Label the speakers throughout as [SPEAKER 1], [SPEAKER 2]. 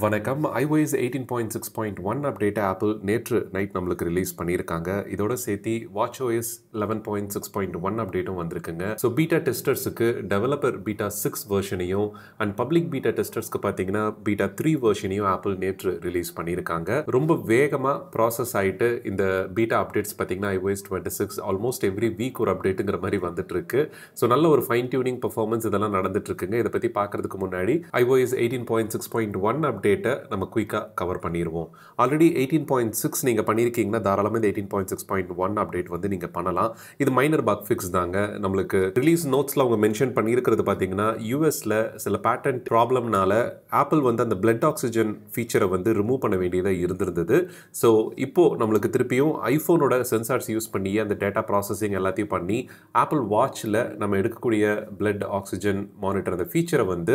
[SPEAKER 1] வணக்கம் iOS eighteen point six point one அப்டேட்டை Apple நேற்று நைட் நம்மளுக்கு ரிலீஸ் பண்ணியிருக்காங்க இதோட சேர்த்து watch OS eleven point six point one அப்டேட்டும் வந்திருக்குங்க ஸோ பீட்டா டெஸ்டர்ஸுக்கு டெவலப்பர் பீட்டா சிக்ஸ் வேர்ஷனையும் அண்ட் பப்ளிக் பீட்டா டெஸ்டர்ஸ்க்கு பார்த்தீங்கன்னா பீட்டா த்ரீ வேர்ஷனையும் ஆப்பிள் நேற்று ரிலீஸ் பண்ணியிருக்காங்க ரொம்ப வேகமாக ப்ராசஸ் ஆகிட்டு இந்த பீட்டா அப்டேட்ஸ் பார்த்தீங்கன்னா iOS twenty six almost every week ஒரு அப்டேட்டுங்கிற மாதிரி இருக்கு ஸோ நல்ல ஒரு ஃபைன் டியூனிங் பர்ஃபார்மன்ஸ் இதெல்லாம் நடந்துட்டு இருக்குங்க இதை பற்றி பார்க்கறதுக்கு முன்னாடி iOS eighteen point six point one அப்டேட்டை நம்ம குயிக்காக கவர் பண்ணிடுவோம் ஆல்ரெடி எயிட்டீன் பாயிண்ட் சிக்ஸ் நீங்கள் பண்ணியிருக்கீங்கன்னா தாராளமாக இந்த eighteen point six point one update வந்து நீங்கள் பண்ணலாம் இது மைனர் பக் ஃபிக்ஸ் தாங்க நம்மளுக்கு ரிலீஸ் நோட்ஸில் அவங்க மென்ஷன் பண்ணியிருக்கிறது பார்த்தீங்கன்னா யூஎஸில் சில பேட்டன் ப்ராப்ளம்னால ஆப்பிள் வந்து அந்த பிளட் ஆக்சிஜன் ஃபீச்சரை வந்து ரிமூவ் பண்ண வேண்டியதாக இருந்திருந்தது ஸோ இப்போது நம்மளுக்கு திருப்பியும் ஐஃபோனோட சென்சார்ஸ் யூஸ் பண்ணி அந்த டேட்டா ப்ராசஸிங் எல்லாத்தையும் பண்ணி ஆப்பிள் வாட்சில் நம்ம எடுக்கக்கூடிய பிளட் ஆக்சிஜன் மானிட்டர் அந்த ஃபீச்சரை வந்து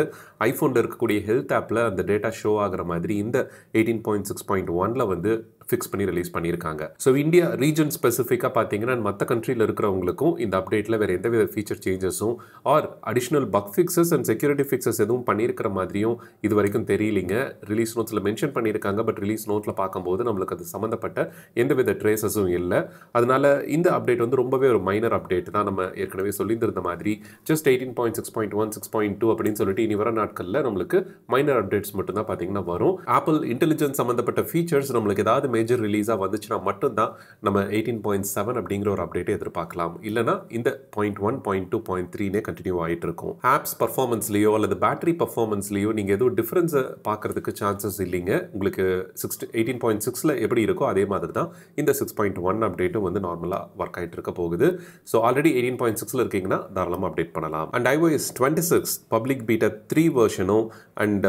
[SPEAKER 1] ஐஃபோனில் இருக்கக்கூடிய ஹெல்த் ஆப்பில் அந்த டேட்டா ஷோ ஆகிற மாதிரி இந்த எயிட்டீன் பாயிண்ட் சிக்ஸ் பாயிண்ட் ஒனில் வந்து ஃபிக்ஸ் பண்ணி ரிலீஸ் பண்ணியிருக்காங்க ஸோ இந்தியா ரீஜன் ஸ்பெசிஃபிக்காக பார்த்தீங்கன்னா மற்ற கண்ட்ரியில் இருக்கிறவங்களுக்கும் இந்த அப்டேட்டில் வேறு எந்த வித ஃபீச்சர் சேஞ்சஸும் or additional bug fixes and security fixes எதுவும் பண்ணியிருக்கிற மாதிரியும் இது வரைக்கும் தெரியலிங்க ரிலீஸ் நோட்ஸில் மென்ஷன் பண்ணியிருக்காங்க பட் ரிலீஸ் நோட்டில் பார்க்கும்போது நம்மளுக்கு அது சம்மந்தப்பட்ட எந்த வித ட்ரேசஸும் இல்லை அதனால் இந்த அப்டேட் வந்து ரொம்பவே ஒரு மைனர் அப்டேட் தான் நம்ம ஏற்கனவே சொல்லியிருந்த மாதிரி just eighteen point six point one six point two அப்படின்னு சொல்லிட்டு இனி வர நாட்களில் நம்மளுக்கு மைனர் அப்டேட்ஸ் மட்டும்தான் பார்த்தீங்கன்னா வரும் ஆப்பிள் இன்டெலிஜென்ஸ் சம்மந்தப்பட்ட ஃபீச்சர்ஸ் நம்மளுக்கு ஏதாவது மேஜர் ரிலீஸாக வந்துச்சுன்னா மட்டும்தான் நம்ம எயிட்டீன் பாயிண்ட் செவன் அப்படிங்கிற ஒரு அப்டேட்டை எதிர்பார்க்கலாம் இல்லைனா இந்த point one point two point த்ரீனே கண்டினியூ ஆகிட்டு இருக்கும் ஆப்ஸ் பர்ஃபார்மன்ஸ்லேயோ அல்லது பேட்டரி பர்ஃபார்மன்ஸ்லேயோ நீங்கள் எதுவும் டிஃப்ரென்ஸை பார்க்குறதுக்கு சான்சஸ் இல்லைங்க உங்களுக்கு சிக்ஸ் எயிட்டீன் பாயிண்ட் சிக்ஸில் எப்படி இருக்கோ அதே மாதிரி தான் இந்த சிக்ஸ் பாயிண்ட் ஒன் அப்டேட்டும் வந்து நார்மலாக ஒர்க் ஆகிட்டு இருக்க போகுது ஸோ ஆல்ரெடி எயிட்டீன் பாயிண்ட் சிக்ஸில் இருக்கீங்கன்னா தாராளமாக அப்டேட் பண்ணலாம் and iOS twenty six public beta three வேர்ஷனும் அண்ட்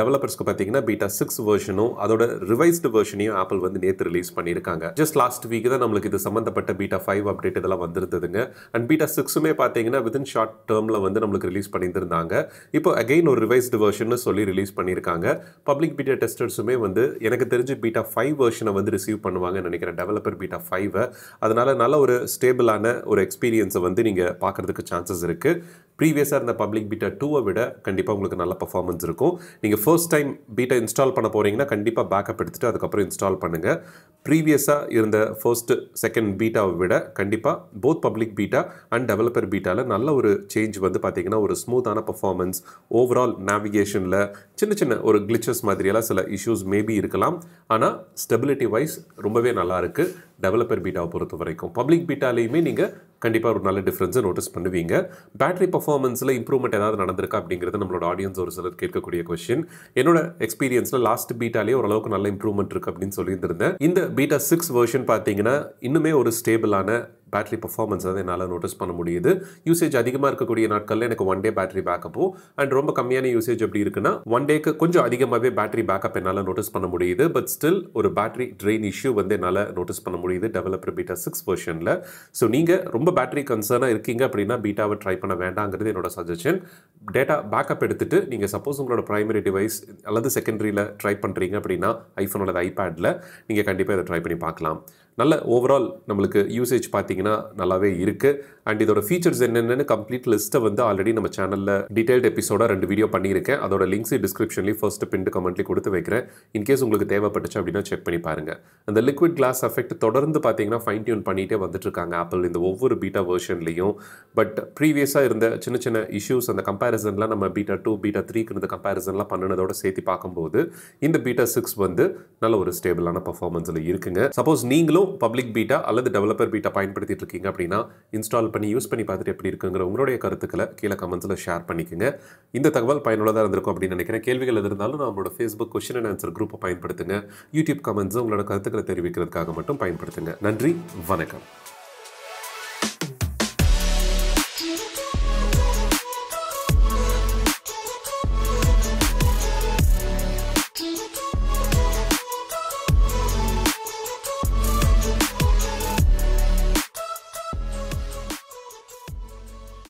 [SPEAKER 1] டெவலப்பர்ஸ்க்கு பார்த்தீங்கன்னா பீட்டா சிக்ஸ் வேர்ஷனும் அதோட ரிவைஸ்டு வெர்ஷனையும் ஆப்பிள் வந்து நேற்று ரிலீஸ் பண்ணியிருக்காங்க ஜஸ்ட் லாஸ்ட் வீக் தான் நம்மளுக்கு இது சம்மந்தப்பட்ட பீட்டா ஃபைவ் அப்டேட் இதெல்லாம் வந்திருந்ததுங்க அண்ட் பீட்டா சிக்ஸுமே பார்த்தீங்கன்னா வித்தின் ஷார்ட் டேர்மில் வந்து நம்மளுக்கு ரிலீஸ் பண்ணியிருந்தாங்க இப்போ அகெயின் ஒரு ரிவைஸ்டு வேர்ஷன் சொல்லி ரிலீஸ் பண்ணியிருக்காங்க பப்ளிக் பீட்டா டெஸ்டர்ஸுமே வந்து எனக்கு தெரிஞ்சு பீட்டா ஃபைவ் வெர்ஷனை வந்து ரிசீவ் பண்ணுவாங்கன்னு நினைக்கிறேன் டெவலப்பர் பீட்டா ஃபைவை அதனால் நல்ல ஒரு ஸ்டேபிளான ஒரு எக்ஸ்பீரியன்ஸை வந்து நீங்கள் பார்க்குறதுக்கு சான்சஸ் இருக்குது ப்ரீவியஸாக இருந்த பப்ளிக் பீட்டா டூவை விட கண்டிப்பாக உங்களுக்கு நல்ல பர்ஃபார்மன்ஸ் இருக்கும் நீங்கள் ஃபர்ஸ்ட் டைம் பீட்டா இன்ஸ்டால் பண்ண போகிறீங்கன்னா கண்டிப்பாக பேக்கப் எடுத்துகிட்டு அதுக்கப்புறம் இன்ஸ்டால் பண்ணுங்கள் பண்ணுங்க ப்ரீவியஸாக இருந்த ஃபர்ஸ்ட் செகண்ட் பீட்டாவை விட கண்டிப்பாக both public beta and developer பீட்டாவில் நல்ல ஒரு சேஞ்ச் வந்து பார்த்திங்கன்னா ஒரு ஸ்மூத்தான பர்ஃபார்மன்ஸ் ஓவரால் நேவிகேஷனில் சின்ன சின்ன ஒரு கிளிச்சஸ் மாதிரியெல்லாம் சில இஷ்யூஸ் மேபி இருக்கலாம் ஆனால் ஸ்டெபிலிட்டி வைஸ் ரொம்பவே நல்லாயிருக்கு டெவலப்பர் பீட்டாவை பொறுத்த வரைக்கும் பப்ளிக் பீட்டாலேயுமே நீங்கள் கண்டிப்பாக ஒரு நல்ல டிஃப்ரென்ஸை நோட்டீஸ் பண்ணுவீங்க பேட்டரி பர்ஃபார்மன்ஸில் இம்ப்ரூவ்மெண்ட் ஏதாவது நடந்திருக்கா அப்படிங்கிறது நம்மளோட ஆடியன்ஸ் ஒரு சிலர் கேட்கக்கூடிய கொஷின் என்னோட எக்ஸ்பீரியன்ஸில் லாஸ்ட் பீட்டாலே ஓரளவுக்கு நல்ல இம்ப்ரூவ்மெண்ட் இருக்குது அப்படின்னு சொல்லியிருந்திருந்தேன் இந்த பீட்டா சிக்ஸ் வெர்ஷன் பார்த்தீங்கன்னா இன்னுமே ஒரு ஸ்டேபிளான பேட்டரி பர்ஃபார்மன்ஸ் வந்து என்னால் நோட்டீஸ் பண்ண முடியுது யூசேஜ் அதிகமாக இருக்கக்கூடிய நாட்களில் எனக்கு ஒன் டே பேட்டரி பேக்கப்பும் அண்ட் ரொம்ப கம்மியான யூசேஜ் எப்படி இருக்குன்னா ஒன் டேக்கு கொஞ்சம் அதிகமாகவே பேட்டரி பேக்கப் என்னால் நோட்டீஸ் பண்ண முடியுது பட் ஸ்டில் ஒரு பேட்டரி ட்ரெயின் இஷ்யூ வந்து என்னால் நோட்டீஸ் பண்ண முடியுது டெவலப்பர் பீட்டா சிக்ஸ் வெர்ஷனில் ஸோ நீங்கள் ரொம்ப பேட்டரி கன்சர்னாக இருக்கீங்க அப்படின்னா பீட்டாவை ட்ரை பண்ண வேண்டாங்கிறது என்னோட சஜஷன் டேட்டா பேக்கப் எடுத்துகிட்டு நீங்கள் சப்போஸ் உங்களோட ப்ரைமரி டிவைஸ் அல்லது செகண்டரியில் ட்ரை பண்ணுறீங்க அப்படின்னா ஐஃபோனோட ஐபேடில் நீங்கள் கண்டிப்பாக இதை ட்ரை பண்ணி பார்க்கலாம் நல்ல ஓவரால் நம்மளுக்கு யூசேஜ் பார்த்தீங்கன்னா நல்லாவே இருக்குது அண்ட் இதோட ஃபீச்சர்ஸ் என்னென்னு கம்ப்ளீட் லிஸ்ட்டை வந்து ஆல்ரெடி நம்ம சேனலில் டீடைல்டு எபிசோடாக ரெண்டு வீடியோ பண்ணியிருக்கேன் அதோட லிங்க்ஸ் டிஸ்கிரிப்ஷன்லேயும் ஃபர்ஸ்ட் பின்ட்டு கமெண்ட்லேயும் கொடுத்து வைக்கிறேன் இன்கேஸ் உங்களுக்கு தேவைப்பட்டுச்சு அப்படின்னா செக் பண்ணி பாருங்கள் அந்த லிக்விட் கிளாஸ் எஃபெக்ட் தொடர்ந்து பார்த்தீங்கன்னா ஃபைன் டியூன் பண்ணிகிட்டே வந்துட்டுருக்காங்க ஆப்பிள் இந்த ஒவ்வொரு பீட்டா வேர்ஷன்லேயும் பட் ப்ரீவியஸாக இருந்த சின்ன சின்ன இஷ்யூஸ் அந்த கம்பேரிசன்லாம் நம்ம பீட்டா டூ பீட்டா த்ரீக்கு இருந்த கம்பேரிசன்லாம் பண்ணினதோட சேர்த்து பார்க்கும்போது இந்த பீட்டா சிக்ஸ் வந்து நல்ல ஒரு ஸ்டேபிளான பர்ஃபார்மன்ஸில் இருக்குங்க சப்போஸ் நீங்களும் இன்னும் பப்ளிக் பீட்டா அல்லது டெவலப்பர் பீட்டா பயன்படுத்திட்டு இருக்கீங்க அப்படின்னா இன்ஸ்டால் பண்ணி யூஸ் பண்ணி பார்த்துட்டு எப்படி இருக்குங்கிற உங்களுடைய கருத்துக்களை கீழே கமெண்ட்ஸில் ஷேர் பண்ணிக்கோங்க இந்த தகவல் பயனுள்ளதாக இருந்திருக்கும் அப்படின்னு நினைக்கிறேன் கேள்விகள் எது இருந்தாலும் நம்மளோட ஃபேஸ்புக் கொஷின் அண்ட் ஆன்சர் குரூப்பை பயன்படுத்துங்க யூடியூப் கமெண்ட்ஸும் உங்களோட கருத்துக்களை தெரிவிக்கிறதுக்காக மட்டும் பயன்படுத்துங்க நன்றி வணக்கம்